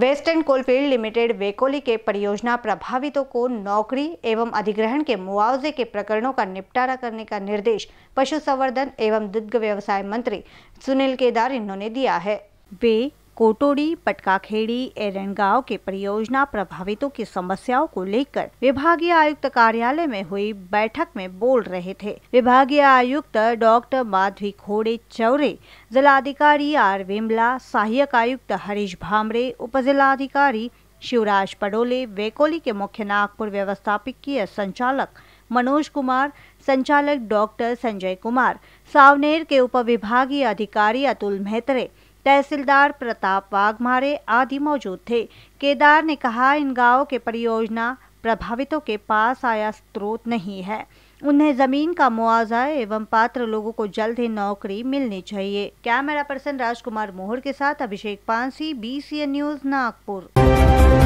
western coalfield limited Wekoli के परियोजना प्रभावितों को नौकरी एवं अधिग्रहण के मुआवजे के प्रकरणों का निपटारा करने का निर्देश पशु संवर्धन एवं दुग्ध व्यवसाय मंत्री सुनील केदार इन्होंने दिया है वे कोटोड़ी पटकाखेड़ी एरनगांव के परियोजना प्रभावितों की समस्याओं को लेकर विभागीय आयुक्त कार्यालय में हुई बैठक में बोल रहे थे विभागीय आयुक्त डॉक्टर माधवी खोड़े चौरे जिलाधिकारी आर विमला सहायक आयुक्त हरीश भामरे उप शिवराज पडोले वेकोली के मुख्य नागपुर व्यवस्थापकीय संचालक मनोज कुमार संचालक डॉक्टर संजय कुमार सावनेर के उपविभागीय अधिकारी अतुल मेहतरे तहसीलदार प्रताप वाघमारे आदि मौजूद थे केदार ने कहा इन गाँव के परियोजना प्रभावितों के पास आया स्रोत नहीं है उन्हें जमीन का मुआवजा एवं पात्र लोगों को जल्द ही नौकरी मिलनी चाहिए कैमरा पर्सन राजकुमार मोहर के साथ अभिषेक पांसी बीसीएन न्यूज नागपुर